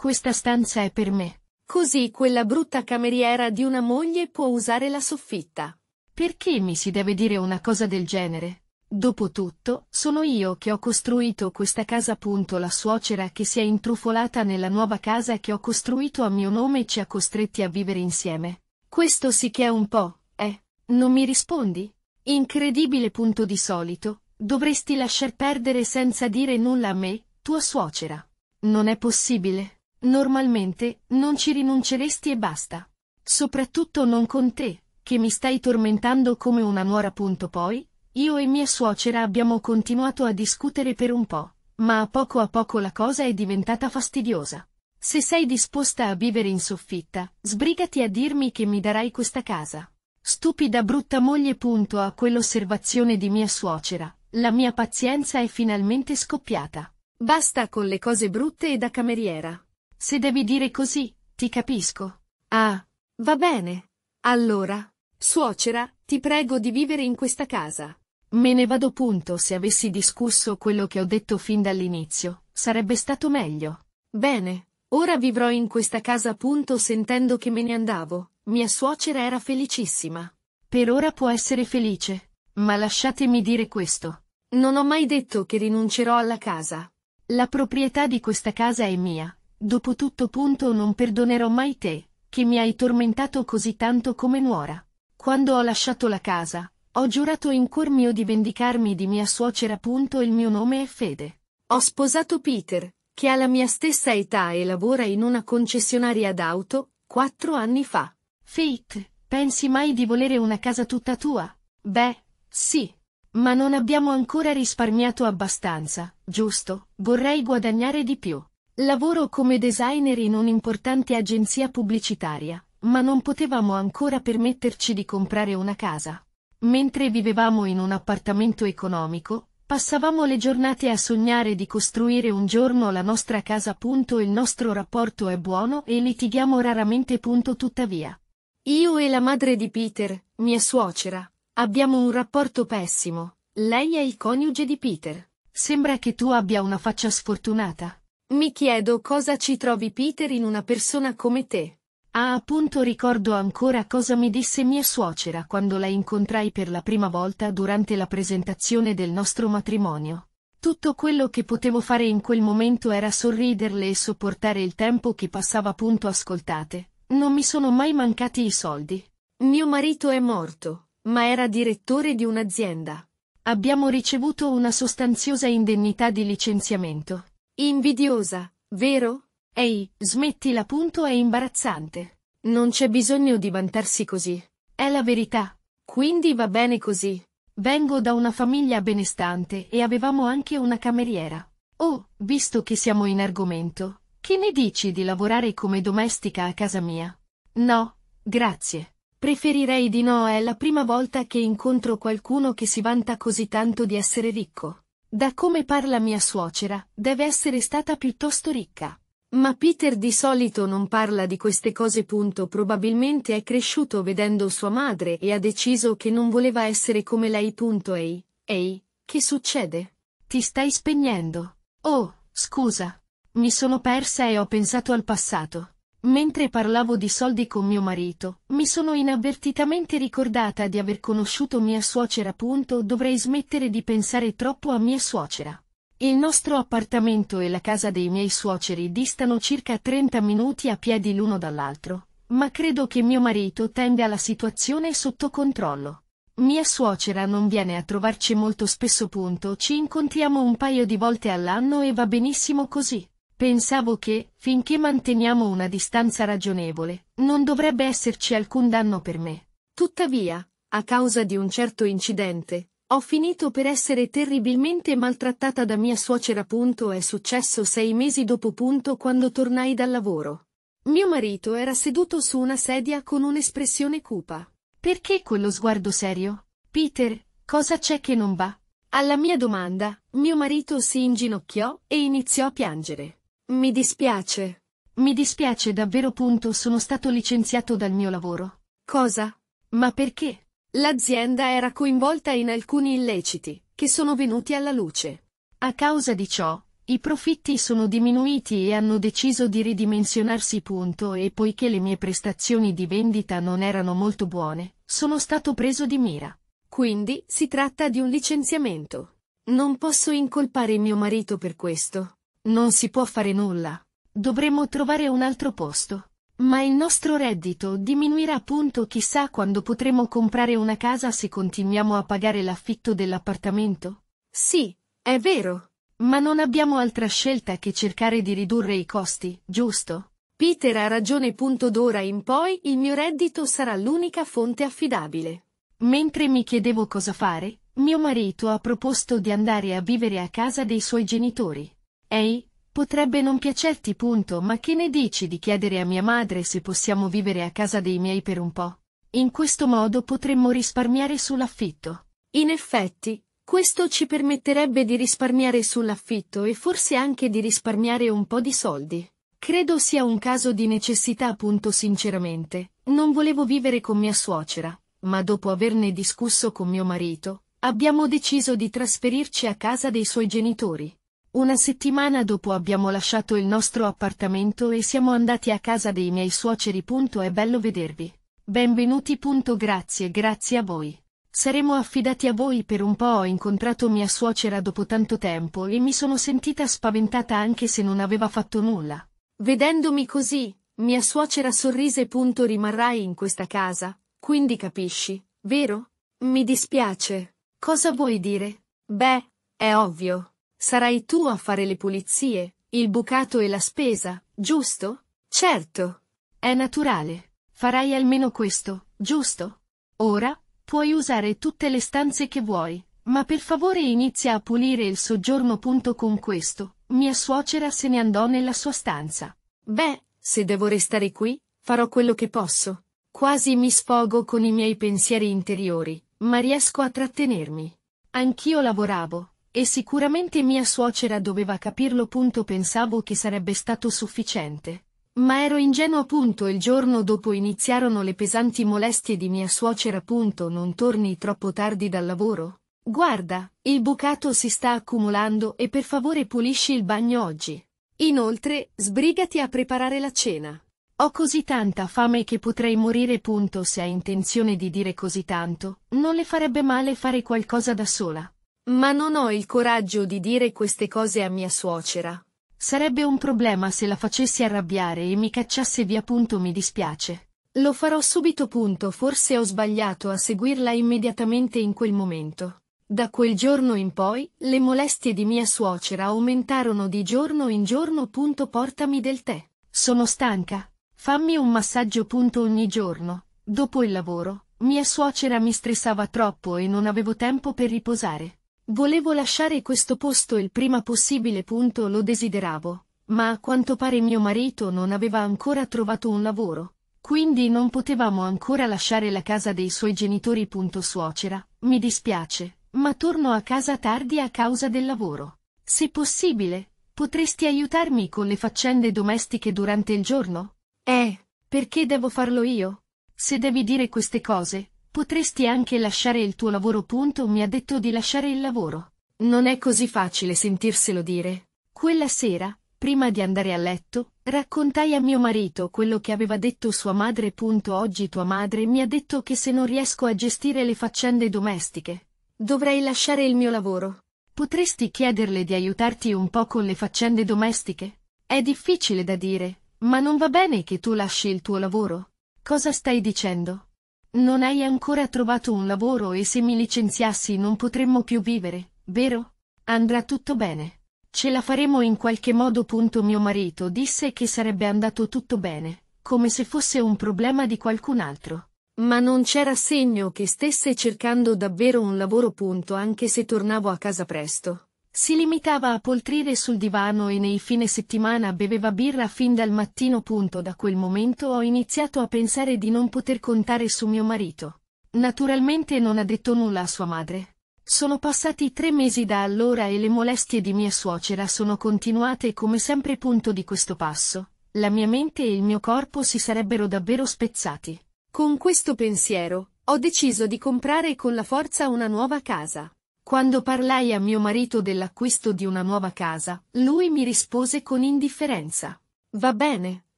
Questa stanza è per me. Così quella brutta cameriera di una moglie può usare la soffitta. Perché mi si deve dire una cosa del genere? Dopotutto, sono io che ho costruito questa casa. Punto la suocera che si è intrufolata nella nuova casa che ho costruito a mio nome ci ha costretti a vivere insieme. Questo sì che è un po', eh? Non mi rispondi? Incredibile. Punto di solito, dovresti lasciar perdere senza dire nulla a me, tua suocera. Non è possibile. Normalmente, non ci rinunceresti e basta. Soprattutto non con te, che mi stai tormentando come una nuora. Poi, io e mia suocera abbiamo continuato a discutere per un po', ma a poco a poco la cosa è diventata fastidiosa. Se sei disposta a vivere in soffitta, sbrigati a dirmi che mi darai questa casa. Stupida brutta moglie. Punto a quell'osservazione di mia suocera, la mia pazienza è finalmente scoppiata. Basta con le cose brutte e da cameriera. Se devi dire così, ti capisco. Ah, va bene. Allora, suocera, ti prego di vivere in questa casa. Me ne vado punto se avessi discusso quello che ho detto fin dall'inizio, sarebbe stato meglio. Bene, ora vivrò in questa casa punto sentendo che me ne andavo, mia suocera era felicissima. Per ora può essere felice, ma lasciatemi dire questo. Non ho mai detto che rinuncerò alla casa. La proprietà di questa casa è mia, Dopo tutto punto non perdonerò mai te, che mi hai tormentato così tanto come nuora. Quando ho lasciato la casa, ho giurato in cuor mio di vendicarmi di mia suocera. Punto il mio nome è Fede. Ho sposato Peter, che ha la mia stessa età e lavora in una concessionaria d'auto, quattro anni fa. Fate, pensi mai di volere una casa tutta tua? Beh, sì. Ma non abbiamo ancora risparmiato abbastanza, giusto? Vorrei guadagnare di più. Lavoro come designer in un'importante agenzia pubblicitaria, ma non potevamo ancora permetterci di comprare una casa. Mentre vivevamo in un appartamento economico, passavamo le giornate a sognare di costruire un giorno la nostra casa. Il nostro rapporto è buono e litighiamo raramente. Tuttavia, io e la madre di Peter, mia suocera, abbiamo un rapporto pessimo. Lei è il coniuge di Peter. Sembra che tu abbia una faccia sfortunata. Mi chiedo cosa ci trovi Peter in una persona come te. Ah appunto ricordo ancora cosa mi disse mia suocera quando la incontrai per la prima volta durante la presentazione del nostro matrimonio. Tutto quello che potevo fare in quel momento era sorriderle e sopportare il tempo che passava appunto ascoltate. Non mi sono mai mancati i soldi. Mio marito è morto, ma era direttore di un'azienda. Abbiamo ricevuto una sostanziosa indennità di licenziamento, Invidiosa, vero? Ehi, smettila punto è imbarazzante. Non c'è bisogno di vantarsi così. È la verità. Quindi va bene così. Vengo da una famiglia benestante e avevamo anche una cameriera. Oh, visto che siamo in argomento, che ne dici di lavorare come domestica a casa mia? No, grazie. Preferirei di no, è la prima volta che incontro qualcuno che si vanta così tanto di essere ricco. Da come parla mia suocera, deve essere stata piuttosto ricca. Ma Peter di solito non parla di queste cose. Punto. Probabilmente è cresciuto vedendo sua madre e ha deciso che non voleva essere come lei. Punto. Ehi, ehi, che succede? Ti stai spegnendo. Oh, scusa. Mi sono persa e ho pensato al passato. Mentre parlavo di soldi con mio marito, mi sono inavvertitamente ricordata di aver conosciuto mia suocera. Punto, dovrei smettere di pensare troppo a mia suocera. Il nostro appartamento e la casa dei miei suoceri distano circa 30 minuti a piedi l'uno dall'altro, ma credo che mio marito tenda la situazione sotto controllo. Mia suocera non viene a trovarci molto spesso. Punto, ci incontriamo un paio di volte all'anno e va benissimo così. Pensavo che, finché manteniamo una distanza ragionevole, non dovrebbe esserci alcun danno per me. Tuttavia, a causa di un certo incidente, ho finito per essere terribilmente maltrattata da mia suocera. Punto è successo sei mesi dopo punto quando tornai dal lavoro. Mio marito era seduto su una sedia con un'espressione cupa. Perché quello sguardo serio? Peter, cosa c'è che non va? Alla mia domanda, mio marito si inginocchiò e iniziò a piangere. Mi dispiace. Mi dispiace davvero punto sono stato licenziato dal mio lavoro. Cosa? Ma perché? L'azienda era coinvolta in alcuni illeciti, che sono venuti alla luce. A causa di ciò, i profitti sono diminuiti e hanno deciso di ridimensionarsi punto e poiché le mie prestazioni di vendita non erano molto buone, sono stato preso di mira. Quindi si tratta di un licenziamento. Non posso incolpare mio marito per questo. Non si può fare nulla. Dovremmo trovare un altro posto. Ma il nostro reddito diminuirà appunto chissà quando potremo comprare una casa se continuiamo a pagare l'affitto dell'appartamento? Sì, è vero. Ma non abbiamo altra scelta che cercare di ridurre i costi, giusto? Peter ha ragione. Punto D'ora in poi il mio reddito sarà l'unica fonte affidabile. Mentre mi chiedevo cosa fare, mio marito ha proposto di andare a vivere a casa dei suoi genitori. Ehi, potrebbe non piacerti punto, ma che ne dici di chiedere a mia madre se possiamo vivere a casa dei miei per un po'? In questo modo potremmo risparmiare sull'affitto. In effetti, questo ci permetterebbe di risparmiare sull'affitto e forse anche di risparmiare un po' di soldi. Credo sia un caso di necessità appunto sinceramente, non volevo vivere con mia suocera, ma dopo averne discusso con mio marito, abbiamo deciso di trasferirci a casa dei suoi genitori. Una settimana dopo abbiamo lasciato il nostro appartamento e siamo andati a casa dei miei suoceri. È bello vedervi. Benvenuti. Grazie, grazie a voi. Saremo affidati a voi per un po'. Ho incontrato mia suocera dopo tanto tempo e mi sono sentita spaventata anche se non aveva fatto nulla. Vedendomi così, mia suocera sorrise. Rimarrai in questa casa, quindi capisci, vero? Mi dispiace. Cosa vuoi dire? Beh, è ovvio. Sarai tu a fare le pulizie, il bucato e la spesa, giusto? Certo. È naturale. Farai almeno questo, giusto? Ora, puoi usare tutte le stanze che vuoi, ma per favore inizia a pulire il soggiorno. Punto con questo, mia suocera se ne andò nella sua stanza. Beh, se devo restare qui, farò quello che posso. Quasi mi sfogo con i miei pensieri interiori, ma riesco a trattenermi. Anch'io lavoravo, e sicuramente mia suocera doveva capirlo. Punto pensavo che sarebbe stato sufficiente. Ma ero ingenuo. Punto il giorno dopo iniziarono le pesanti molestie di mia suocera. Punto non torni troppo tardi dal lavoro. Guarda, il bucato si sta accumulando e per favore pulisci il bagno oggi. Inoltre, sbrigati a preparare la cena. Ho così tanta fame che potrei morire. Punto se hai intenzione di dire così tanto, non le farebbe male fare qualcosa da sola. Ma non ho il coraggio di dire queste cose a mia suocera. Sarebbe un problema se la facessi arrabbiare e mi cacciasse via. Punto mi dispiace. Lo farò subito. Punto forse ho sbagliato a seguirla immediatamente in quel momento. Da quel giorno in poi, le molestie di mia suocera aumentarono di giorno in giorno. Punto portami del tè. Sono stanca. Fammi un massaggio. Punto ogni giorno. Dopo il lavoro, mia suocera mi stressava troppo e non avevo tempo per riposare. Volevo lasciare questo posto il prima possibile punto lo desideravo, ma a quanto pare mio marito non aveva ancora trovato un lavoro, quindi non potevamo ancora lasciare la casa dei suoi genitori punto suocera, mi dispiace, ma torno a casa tardi a causa del lavoro. Se possibile, potresti aiutarmi con le faccende domestiche durante il giorno? Eh, perché devo farlo io? Se devi dire queste cose, Potresti anche lasciare il tuo lavoro. Punto mi ha detto di lasciare il lavoro. Non è così facile sentirselo dire. Quella sera, prima di andare a letto, raccontai a mio marito quello che aveva detto sua madre. Punto oggi tua madre mi ha detto che se non riesco a gestire le faccende domestiche, dovrei lasciare il mio lavoro. Potresti chiederle di aiutarti un po' con le faccende domestiche? È difficile da dire, ma non va bene che tu lasci il tuo lavoro. Cosa stai dicendo? Non hai ancora trovato un lavoro e se mi licenziassi non potremmo più vivere, vero? Andrà tutto bene. Ce la faremo in qualche modo. Punto mio marito disse che sarebbe andato tutto bene, come se fosse un problema di qualcun altro. Ma non c'era segno che stesse cercando davvero un lavoro. Punto anche se tornavo a casa presto. Si limitava a poltrire sul divano e nei fine settimana beveva birra fin dal mattino. Punto. Da quel momento ho iniziato a pensare di non poter contare su mio marito. Naturalmente non ha detto nulla a sua madre. Sono passati tre mesi da allora e le molestie di mia suocera sono continuate come sempre. Punto di questo passo, la mia mente e il mio corpo si sarebbero davvero spezzati. Con questo pensiero, ho deciso di comprare con la forza una nuova casa. Quando parlai a mio marito dell'acquisto di una nuova casa, lui mi rispose con indifferenza. Va bene.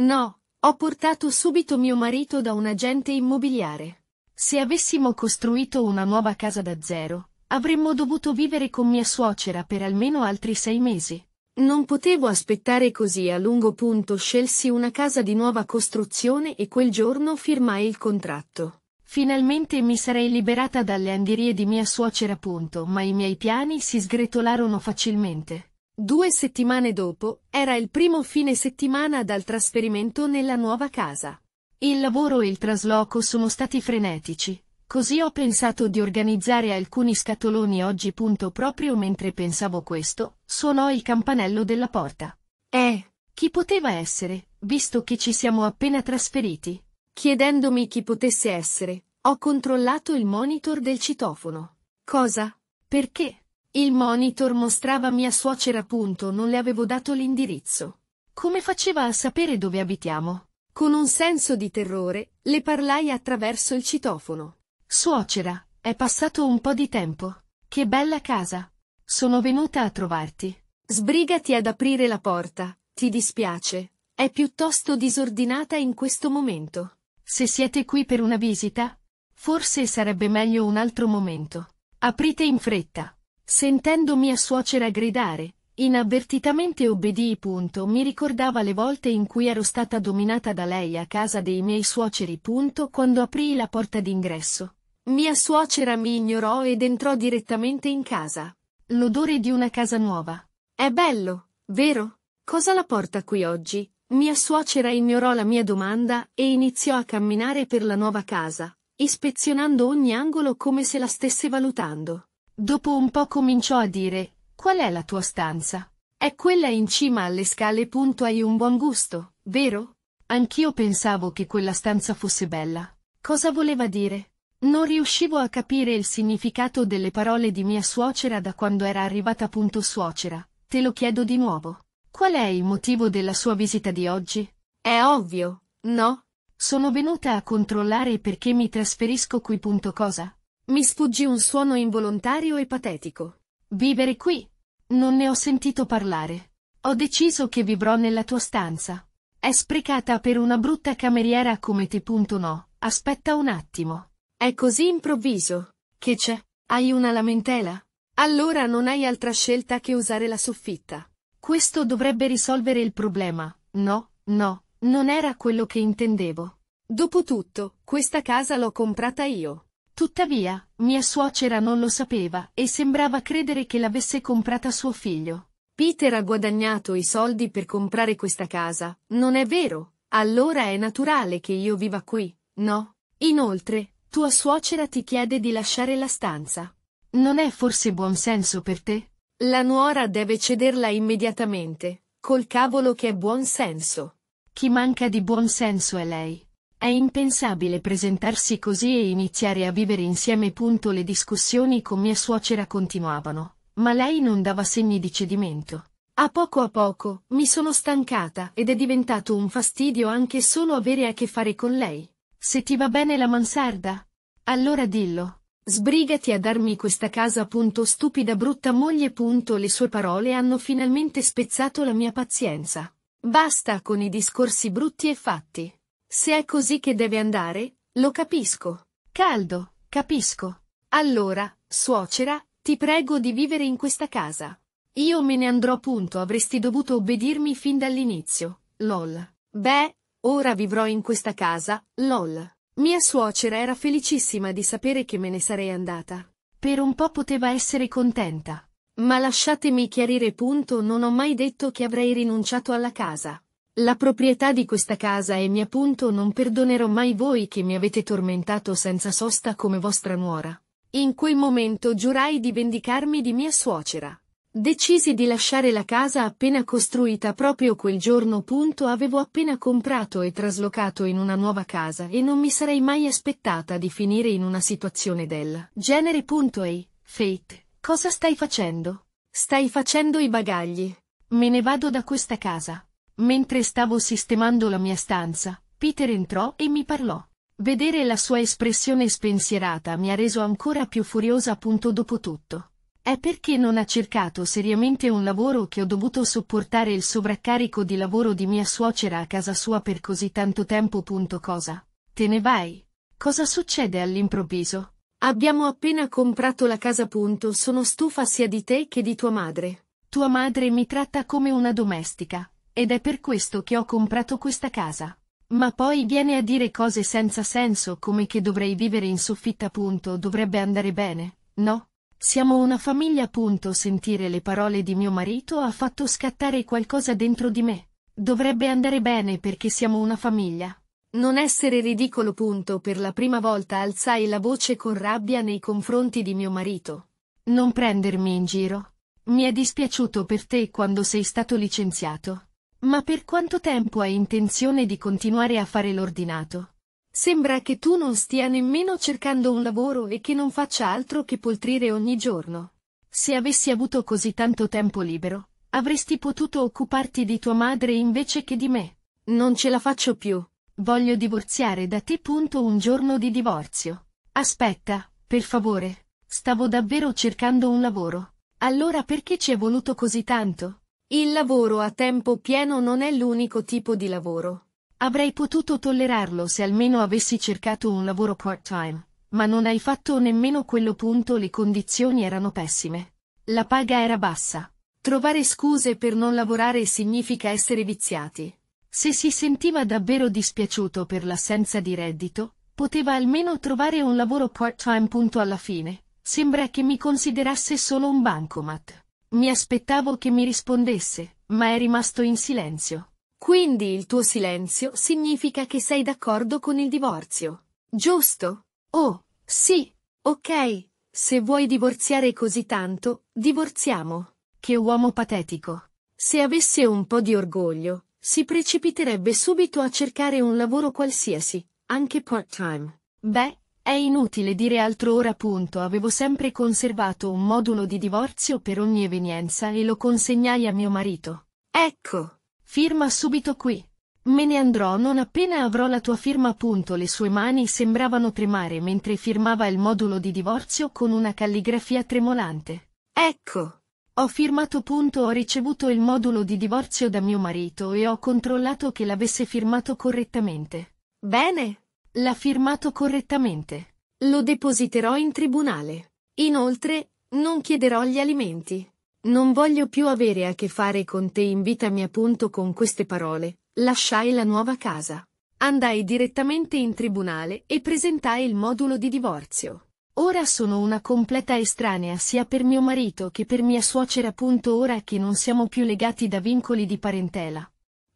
No, ho portato subito mio marito da un agente immobiliare. Se avessimo costruito una nuova casa da zero, avremmo dovuto vivere con mia suocera per almeno altri sei mesi. Non potevo aspettare così a lungo punto scelsi una casa di nuova costruzione e quel giorno firmai il contratto. Finalmente mi sarei liberata dalle andirie di mia suocera punto, ma i miei piani si sgretolarono facilmente. Due settimane dopo, era il primo fine settimana dal trasferimento nella nuova casa. Il lavoro e il trasloco sono stati frenetici, così ho pensato di organizzare alcuni scatoloni oggi. Punto proprio mentre pensavo questo, suonò il campanello della porta. Eh, chi poteva essere, visto che ci siamo appena trasferiti? Chiedendomi chi potesse essere, ho controllato il monitor del citofono. Cosa? Perché? Il monitor mostrava mia suocera appunto, non le avevo dato l'indirizzo. Come faceva a sapere dove abitiamo? Con un senso di terrore, le parlai attraverso il citofono. Suocera, è passato un po' di tempo. Che bella casa. Sono venuta a trovarti. Sbrigati ad aprire la porta, ti dispiace. È piuttosto disordinata in questo momento. Se siete qui per una visita, Forse sarebbe meglio un altro momento. Aprite in fretta. Sentendo mia suocera gridare, inavvertitamente obbedii punto, mi ricordava le volte in cui ero stata dominata da lei a casa dei miei suoceri punto, quando aprii la porta d'ingresso. Mia suocera mi ignorò ed entrò direttamente in casa. L'odore di una casa nuova. È bello, vero? Cosa la porta qui oggi? Mia suocera ignorò la mia domanda e iniziò a camminare per la nuova casa, ispezionando ogni angolo come se la stesse valutando. Dopo un po' cominciò a dire, qual è la tua stanza? È quella in cima alle scale. Punto hai un buon gusto, vero? Anch'io pensavo che quella stanza fosse bella. Cosa voleva dire? Non riuscivo a capire il significato delle parole di mia suocera da quando era arrivata. Punto suocera, te lo chiedo di nuovo. Qual è il motivo della sua visita di oggi? È ovvio, no? Sono venuta a controllare perché mi trasferisco qui. Punto cosa? Mi sfuggì un suono involontario e patetico. Vivere qui? Non ne ho sentito parlare. Ho deciso che vivrò nella tua stanza. È sprecata per una brutta cameriera come te. Punto no, aspetta un attimo. È così improvviso. Che c'è? Hai una lamentela? Allora non hai altra scelta che usare la soffitta. Questo dovrebbe risolvere il problema. No, no, non era quello che intendevo. Dopotutto, questa casa l'ho comprata io. Tuttavia, mia suocera non lo sapeva e sembrava credere che l'avesse comprata suo figlio. Peter ha guadagnato i soldi per comprare questa casa, non è vero? Allora è naturale che io viva qui, no? Inoltre, tua suocera ti chiede di lasciare la stanza. Non è forse buon senso per te? La nuora deve cederla immediatamente. Col cavolo che è buon senso. Chi manca di buon senso è lei. È impensabile presentarsi così e iniziare a vivere insieme. Punto le discussioni con mia suocera continuavano, ma lei non dava segni di cedimento. A poco a poco, mi sono stancata ed è diventato un fastidio anche solo avere a che fare con lei. Se ti va bene la mansarda? Allora dillo. Sbrigati a darmi questa casa. Punto stupida brutta moglie. Punto le sue parole hanno finalmente spezzato la mia pazienza. Basta con i discorsi brutti e fatti. Se è così che deve andare, lo capisco. Caldo, capisco. Allora, suocera, ti prego di vivere in questa casa. Io me ne andrò punto, avresti dovuto obbedirmi fin dall'inizio. Lol. Beh, ora vivrò in questa casa, lol. Mia suocera era felicissima di sapere che me ne sarei andata. Per un po' poteva essere contenta. Ma lasciatemi chiarire punto non ho mai detto che avrei rinunciato alla casa. La proprietà di questa casa è mia punto non perdonerò mai voi che mi avete tormentato senza sosta come vostra nuora. In quel momento giurai di vendicarmi di mia suocera. Decisi di lasciare la casa appena costruita proprio quel giorno punto avevo appena comprato e traslocato in una nuova casa e non mi sarei mai aspettata di finire in una situazione del genere punto e fate. Cosa stai facendo? Stai facendo i bagagli. Me ne vado da questa casa. Mentre stavo sistemando la mia stanza, Peter entrò e mi parlò. Vedere la sua espressione spensierata mi ha reso ancora più furiosa appunto dopo tutto. È perché non ha cercato seriamente un lavoro che ho dovuto sopportare il sovraccarico di lavoro di mia suocera a casa sua per così tanto tempo. Punto cosa? Te ne vai? Cosa succede all'improvviso? Abbiamo appena comprato la casa. Punto. Sono stufa sia di te che di tua madre. Tua madre mi tratta come una domestica, ed è per questo che ho comprato questa casa. Ma poi viene a dire cose senza senso come che dovrei vivere in soffitta. Punto. Dovrebbe andare bene, no? Siamo una famiglia. Punto. Sentire le parole di mio marito ha fatto scattare qualcosa dentro di me. Dovrebbe andare bene perché siamo una famiglia. Non essere ridicolo. Punto. Per la prima volta alzai la voce con rabbia nei confronti di mio marito. Non prendermi in giro. Mi è dispiaciuto per te quando sei stato licenziato. Ma per quanto tempo hai intenzione di continuare a fare l'ordinato? Sembra che tu non stia nemmeno cercando un lavoro e che non faccia altro che poltrire ogni giorno. Se avessi avuto così tanto tempo libero, avresti potuto occuparti di tua madre invece che di me. Non ce la faccio più. Voglio divorziare da te. Un giorno di divorzio. Aspetta, per favore. Stavo davvero cercando un lavoro. Allora perché ci è voluto così tanto? Il lavoro a tempo pieno non è l'unico tipo di lavoro. Avrei potuto tollerarlo se almeno avessi cercato un lavoro part-time, ma non hai fatto nemmeno quello punto le condizioni erano pessime. La paga era bassa. Trovare scuse per non lavorare significa essere viziati. Se si sentiva davvero dispiaciuto per l'assenza di reddito, poteva almeno trovare un lavoro part-time. Alla fine, sembra che mi considerasse solo un bancomat. Mi aspettavo che mi rispondesse, ma è rimasto in silenzio. Quindi il tuo silenzio significa che sei d'accordo con il divorzio. Giusto? Oh, sì. Ok, se vuoi divorziare così tanto, divorziamo. Che uomo patetico. Se avesse un po' di orgoglio, si precipiterebbe subito a cercare un lavoro qualsiasi, anche part-time. Beh, è inutile dire altro ora appunto avevo sempre conservato un modulo di divorzio per ogni evenienza e lo consegnai a mio marito. Ecco, firma subito qui. Me ne andrò non appena avrò la tua firma appunto le sue mani sembravano tremare mentre firmava il modulo di divorzio con una calligrafia tremolante. Ecco, ho firmato punto ho ricevuto il modulo di divorzio da mio marito e ho controllato che l'avesse firmato correttamente. Bene. L'ha firmato correttamente. Lo depositerò in tribunale. Inoltre, non chiederò gli alimenti. Non voglio più avere a che fare con te in vita mia. Punto con queste parole, lasciai la nuova casa. Andai direttamente in tribunale e presentai il modulo di divorzio. Ora sono una completa estranea sia per mio marito che per mia suocera. appunto ora che non siamo più legati da vincoli di parentela.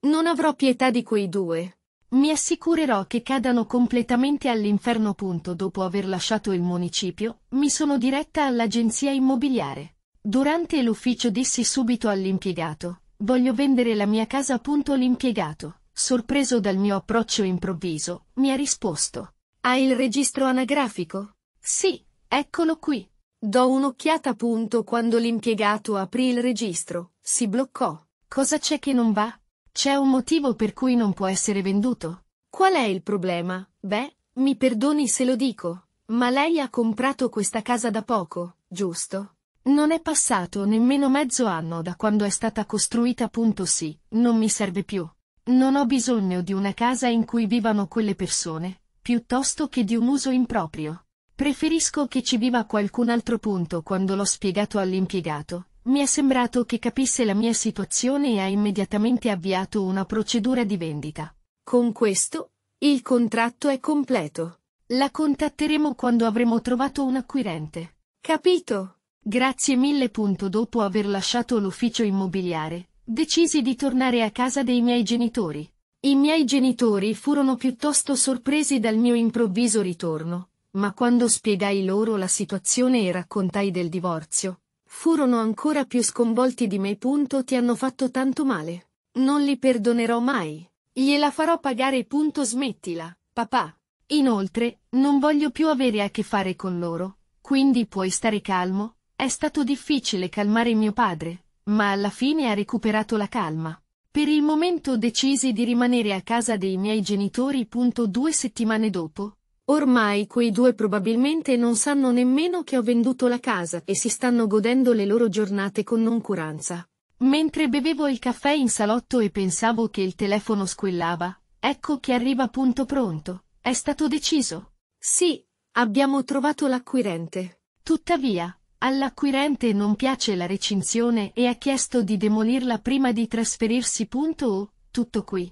Non avrò pietà di quei due. Mi assicurerò che cadano completamente all'inferno. Punto dopo aver lasciato il municipio, mi sono diretta all'agenzia immobiliare. Durante l'ufficio dissi subito all'impiegato, voglio vendere la mia casa. Punto l'impiegato, sorpreso dal mio approccio improvviso, mi ha risposto. Hai il registro anagrafico? Sì, eccolo qui. Do un'occhiata appunto quando l'impiegato aprì il registro. Si bloccò. Cosa c'è che non va? C'è un motivo per cui non può essere venduto. Qual è il problema? Beh, mi perdoni se lo dico, ma lei ha comprato questa casa da poco, giusto? Non è passato nemmeno mezzo anno da quando è stata costruita, punto sì, non mi serve più. Non ho bisogno di una casa in cui vivano quelle persone, piuttosto che di un uso improprio. Preferisco che ci viva qualcun altro punto quando l'ho spiegato all'impiegato. Mi è sembrato che capisse la mia situazione e ha immediatamente avviato una procedura di vendita. Con questo, il contratto è completo. La contatteremo quando avremo trovato un acquirente. Capito? Grazie mille. Dopo aver lasciato l'ufficio immobiliare, decisi di tornare a casa dei miei genitori. I miei genitori furono piuttosto sorpresi dal mio improvviso ritorno, ma quando spiegai loro la situazione e raccontai del divorzio, furono ancora più sconvolti di me. Punto ti hanno fatto tanto male. Non li perdonerò mai. Gliela farò pagare. Punto smettila, papà. Inoltre, non voglio più avere a che fare con loro, quindi puoi stare calmo. È stato difficile calmare mio padre, ma alla fine ha recuperato la calma. Per il momento decisi di rimanere a casa dei miei genitori. Punto Due settimane dopo, Ormai quei due probabilmente non sanno nemmeno che ho venduto la casa e si stanno godendo le loro giornate con noncuranza. Mentre bevevo il caffè in salotto e pensavo che il telefono squillava, ecco che arriva punto pronto. È stato deciso. Sì, abbiamo trovato l'acquirente. Tuttavia, all'acquirente non piace la recinzione e ha chiesto di demolirla prima di trasferirsi. Punto o, tutto qui.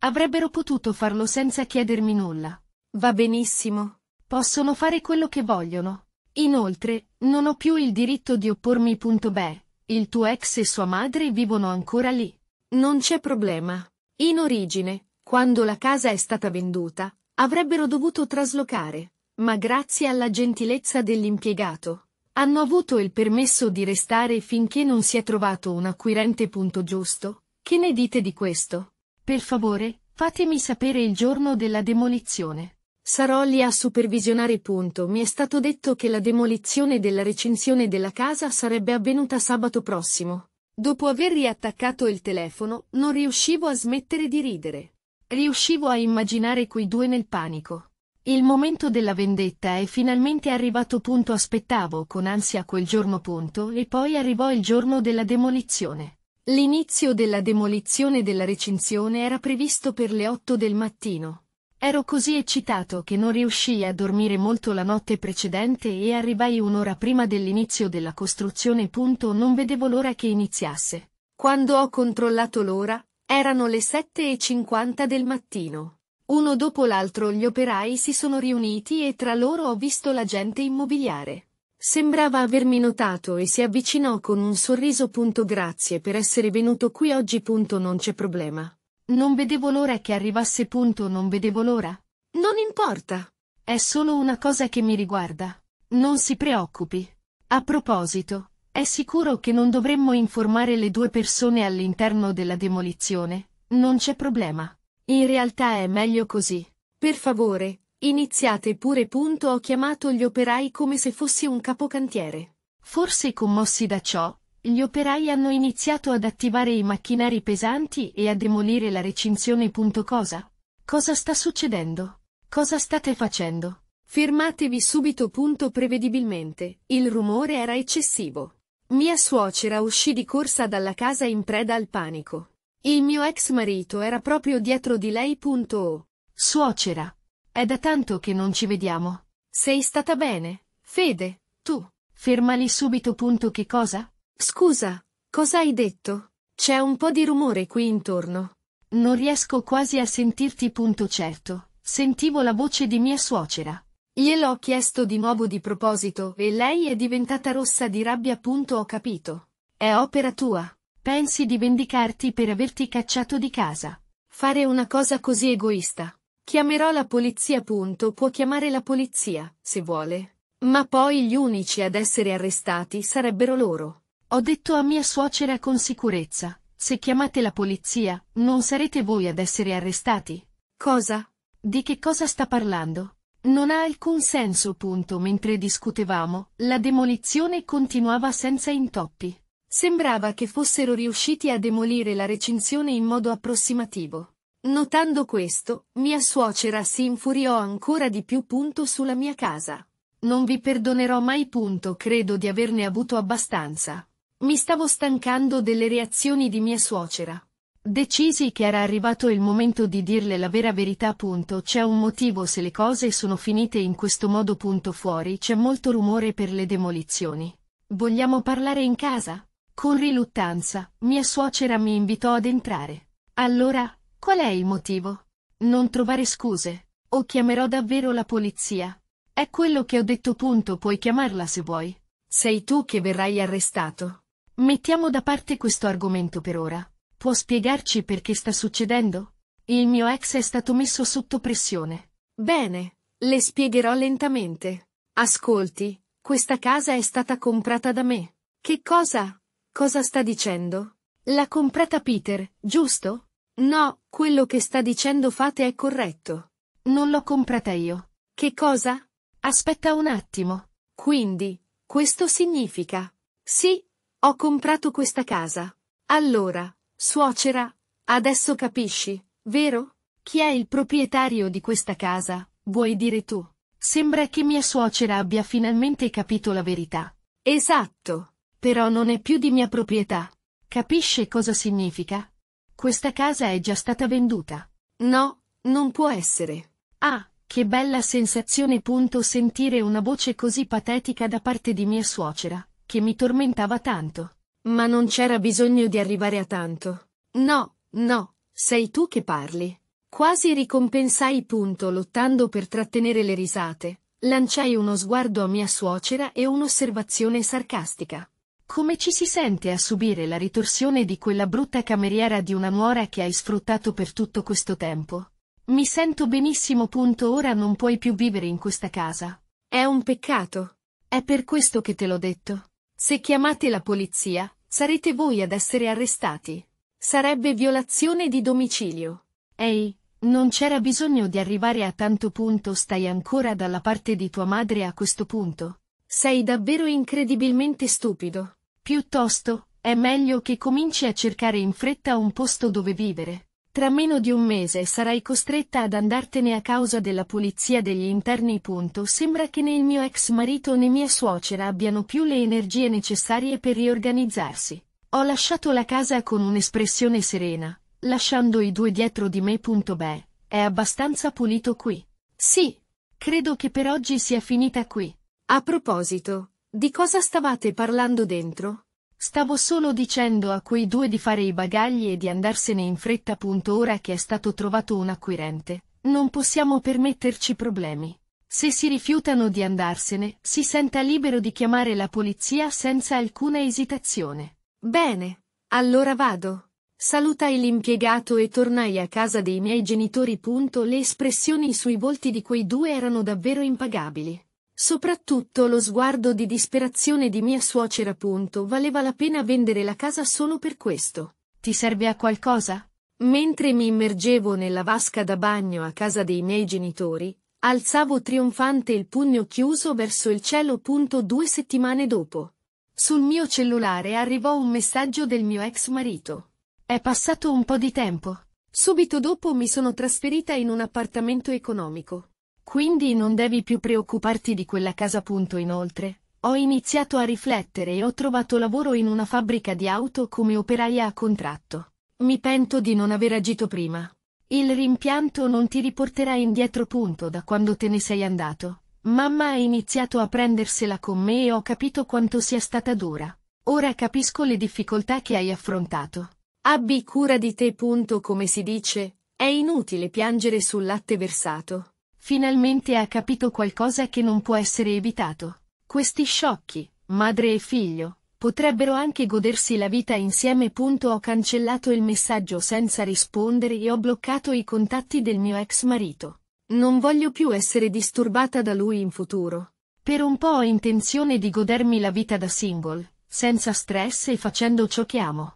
Avrebbero potuto farlo senza chiedermi nulla. Va benissimo. Possono fare quello che vogliono. Inoltre, non ho più il diritto di oppormi. Beh, il tuo ex e sua madre vivono ancora lì. Non c'è problema. In origine, quando la casa è stata venduta, avrebbero dovuto traslocare, ma grazie alla gentilezza dell'impiegato, hanno avuto il permesso di restare finché non si è trovato un acquirente. Punto Giusto? Che ne dite di questo? Per favore, fatemi sapere il giorno della demolizione. Sarò lì a supervisionare. Punto. Mi è stato detto che la demolizione della recinzione della casa sarebbe avvenuta sabato prossimo. Dopo aver riattaccato il telefono, non riuscivo a smettere di ridere. Riuscivo a immaginare quei due nel panico. Il momento della vendetta è finalmente arrivato. Punto. Aspettavo con ansia quel giorno. Punto, e poi arrivò il giorno della demolizione. L'inizio della demolizione della recinzione era previsto per le 8 del mattino. Ero così eccitato che non riuscii a dormire molto la notte precedente e arrivai un'ora prima dell'inizio della costruzione. Punto non vedevo l'ora che iniziasse. Quando ho controllato l'ora, erano le 7.50 del mattino. Uno dopo l'altro gli operai si sono riuniti e tra loro ho visto la gente immobiliare. Sembrava avermi notato e si avvicinò con un sorriso. Punto grazie per essere venuto qui oggi. Punto non c'è problema. Non vedevo l'ora che arrivasse punto, non vedevo l'ora. Non importa. È solo una cosa che mi riguarda. Non si preoccupi. A proposito, è sicuro che non dovremmo informare le due persone all'interno della demolizione. Non c'è problema. In realtà è meglio così. Per favore, iniziate pure. Punto ho chiamato gli operai come se fossi un capocantiere. Forse commossi da ciò, gli operai hanno iniziato ad attivare i macchinari pesanti e a demolire la recinzione. Cosa? Cosa sta succedendo? Cosa state facendo? Fermatevi subito. Prevedibilmente, il rumore era eccessivo. Mia suocera uscì di corsa dalla casa in preda al panico. Il mio ex marito era proprio dietro di lei. Oh. Suocera, è da tanto che non ci vediamo. Sei stata bene, Fede, tu. Fermali subito. Che cosa? Scusa, cosa hai detto? C'è un po' di rumore qui intorno. Non riesco quasi a sentirti punto certo. Sentivo la voce di mia suocera. Gliel'ho chiesto di nuovo di proposito e lei è diventata rossa di rabbia. Punto ho capito. È opera tua. Pensi di vendicarti per averti cacciato di casa. Fare una cosa così egoista. Chiamerò la polizia. Punto. Può chiamare la polizia, se vuole. Ma poi gli unici ad essere arrestati sarebbero loro. Ho detto a mia suocera con sicurezza, se chiamate la polizia, non sarete voi ad essere arrestati. Cosa? Di che cosa sta parlando? Non ha alcun senso. Punto. Mentre discutevamo, la demolizione continuava senza intoppi. Sembrava che fossero riusciti a demolire la recinzione in modo approssimativo. Notando questo, mia suocera si infuriò ancora di più. Punto sulla mia casa. Non vi perdonerò mai. Punto. Credo di averne avuto abbastanza. Mi stavo stancando delle reazioni di mia suocera. Decisi che era arrivato il momento di dirle la vera verità. Punto. C'è un motivo se le cose sono finite in questo modo. Punto. Fuori c'è molto rumore per le demolizioni. Vogliamo parlare in casa? Con riluttanza, mia suocera mi invitò ad entrare. Allora, qual è il motivo? Non trovare scuse, o chiamerò davvero la polizia. È quello che ho detto. Punto. Puoi chiamarla se vuoi. Sei tu che verrai arrestato. Mettiamo da parte questo argomento per ora. Può spiegarci perché sta succedendo? Il mio ex è stato messo sotto pressione. Bene, le spiegherò lentamente. Ascolti, questa casa è stata comprata da me. Che cosa? Cosa sta dicendo? L'ha comprata Peter, giusto? No, quello che sta dicendo fate è corretto. Non l'ho comprata io. Che cosa? Aspetta un attimo. Quindi, questo significa. Sì, ho comprato questa casa. Allora, suocera, adesso capisci, vero? Chi è il proprietario di questa casa, vuoi dire tu? Sembra che mia suocera abbia finalmente capito la verità. Esatto. Però non è più di mia proprietà. Capisce cosa significa? Questa casa è già stata venduta. No, non può essere. Ah, che bella sensazione punto sentire una voce così patetica da parte di mia suocera che mi tormentava tanto. Ma non c'era bisogno di arrivare a tanto. No, no, sei tu che parli. Quasi ricompensai punto lottando per trattenere le risate. Lanciai uno sguardo a mia suocera e un'osservazione sarcastica. Come ci si sente a subire la ritorsione di quella brutta cameriera di una nuora che hai sfruttato per tutto questo tempo? Mi sento benissimo punto ora non puoi più vivere in questa casa. È un peccato. È per questo che te l'ho detto. Se chiamate la polizia, sarete voi ad essere arrestati. Sarebbe violazione di domicilio. Ehi, non c'era bisogno di arrivare a tanto punto stai ancora dalla parte di tua madre a questo punto. Sei davvero incredibilmente stupido. Piuttosto, è meglio che cominci a cercare in fretta un posto dove vivere. Tra meno di un mese sarai costretta ad andartene a causa della pulizia degli interni. Punto. Sembra che né il mio ex marito né mia suocera abbiano più le energie necessarie per riorganizzarsi. Ho lasciato la casa con un'espressione serena, lasciando i due dietro di me. Punto. Beh, è abbastanza pulito qui. Sì, credo che per oggi sia finita qui. A proposito, di cosa stavate parlando dentro? Stavo solo dicendo a quei due di fare i bagagli e di andarsene in fretta appunto ora che è stato trovato un acquirente. Non possiamo permetterci problemi. Se si rifiutano di andarsene, si senta libero di chiamare la polizia senza alcuna esitazione. Bene, allora vado. Salutai l'impiegato e tornai a casa dei miei genitori. Punto. Le espressioni sui volti di quei due erano davvero impagabili. Soprattutto lo sguardo di disperazione di mia suocera punto valeva la pena vendere la casa solo per questo. Ti serve a qualcosa? Mentre mi immergevo nella vasca da bagno a casa dei miei genitori, alzavo trionfante il pugno chiuso verso il cielo. Punto due settimane dopo. Sul mio cellulare arrivò un messaggio del mio ex marito. È passato un po' di tempo. Subito dopo mi sono trasferita in un appartamento economico. Quindi non devi più preoccuparti di quella casa. Punto. Inoltre, ho iniziato a riflettere e ho trovato lavoro in una fabbrica di auto come operaia a contratto. Mi pento di non aver agito prima. Il rimpianto non ti riporterà indietro. Punto. Da quando te ne sei andato. Mamma ha iniziato a prendersela con me e ho capito quanto sia stata dura. Ora capisco le difficoltà che hai affrontato. Abbi cura di te. Punto. Come si dice, è inutile piangere sul latte versato. Finalmente ha capito qualcosa che non può essere evitato. Questi sciocchi, madre e figlio, potrebbero anche godersi la vita insieme. Ho cancellato il messaggio senza rispondere e ho bloccato i contatti del mio ex marito. Non voglio più essere disturbata da lui in futuro. Per un po' ho intenzione di godermi la vita da single, senza stress e facendo ciò che amo.